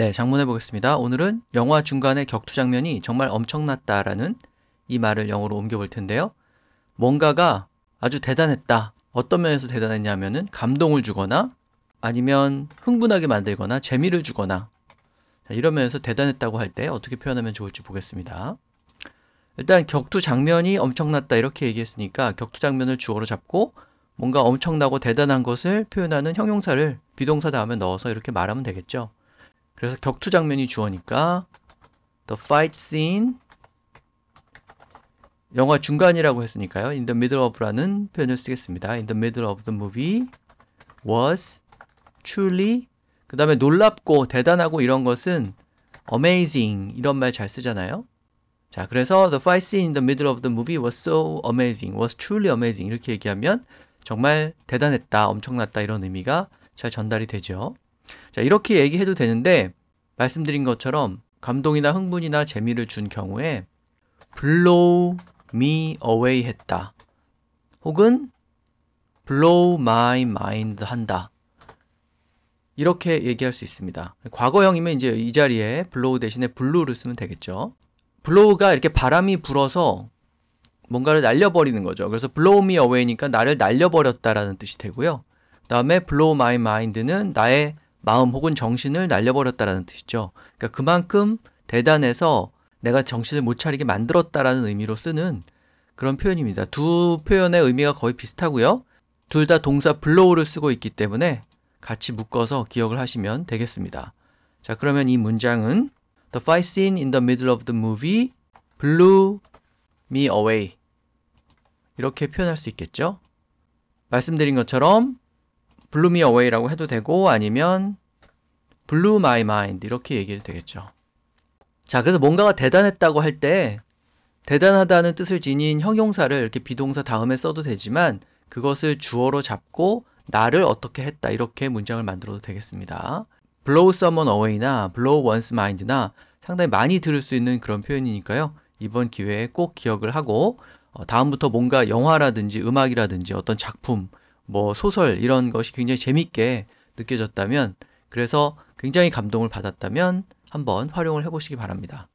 네, 장문해 보겠습니다. 오늘은 영화 중간에 격투 장면이 정말 엄청났다라는 이 말을 영어로 옮겨 볼 텐데요. 뭔가가 아주 대단했다. 어떤 면에서 대단했냐면은 감동을 주거나 아니면 흥분하게 만들거나 재미를 주거나 자, 이런 면에서 대단했다고 할 때 어떻게 표현하면 좋을지 보겠습니다. 일단 격투 장면이 엄청났다 이렇게 얘기했으니까 격투 장면을 주어로 잡고 뭔가 엄청나고 대단한 것을 표현하는 형용사를 비동사 다음에 넣어서 이렇게 말하면 되겠죠. 그래서 격투 장면이 주어니까 the fight scene 영화 중간이라고 했으니까요. in the middle of라는 표현을 쓰겠습니다. in the middle of the movie was truly 그 다음에 놀랍고 대단하고 이런 것은 amazing 이런 말 잘 쓰잖아요. 자, 그래서 the fight scene in the middle of the movie was so amazing, was truly amazing 이렇게 얘기하면 정말 대단했다, 엄청났다 이런 의미가 잘 전달이 되죠. 자, 이렇게 얘기해도 되는데 말씀드린 것처럼 감동이나 흥분이나 재미를 준 경우에 blow me away 했다. 혹은 blow my mind 한다. 이렇게 얘기할 수 있습니다. 과거형이면 이제 이 자리에 blow 대신에 blue를 쓰면 되겠죠. blow가 이렇게 바람이 불어서 뭔가를 날려버리는 거죠. 그래서 blow me away니까 나를 날려버렸다라는 뜻이 되고요. 그 다음에 blow my mind는 나의 마음 혹은 정신을 날려버렸다라는 뜻이죠. 그러니까 그만큼 대단해서 내가 정신을 못 차리게 만들었다라는 의미로 쓰는 그런 표현입니다. 두 표현의 의미가 거의 비슷하고요. 둘 다 동사 블로우를 쓰고 있기 때문에 같이 묶어서 기억을 하시면 되겠습니다. 자, 그러면 이 문장은 The fight scene in the middle of the movie blew me away. 이렇게 표현할 수 있겠죠? 말씀드린 것처럼 블루 미 어웨이라고 해도 되고 아니면 블루 마이 마인드 이렇게 얘기해도 되겠죠. 자, 그래서 뭔가가 대단했다고 할 때 대단하다는 뜻을 지닌 형용사를 이렇게 비동사 다음에 써도 되지만 그것을 주어로 잡고 나를 어떻게 했다 이렇게 문장을 만들어도 되겠습니다. blow someone away나 blow one's mind나 상당히 많이 들을 수 있는 그런 표현이니까요. 이번 기회에 꼭 기억을 하고 어, 다음부터 뭔가 영화라든지 음악이라든지 어떤 작품 뭐 소설 이런 것이 굉장히 재밌게 느껴졌다면 그래서 굉장히 감동을 받았다면 한번 활용을 해보시기 바랍니다.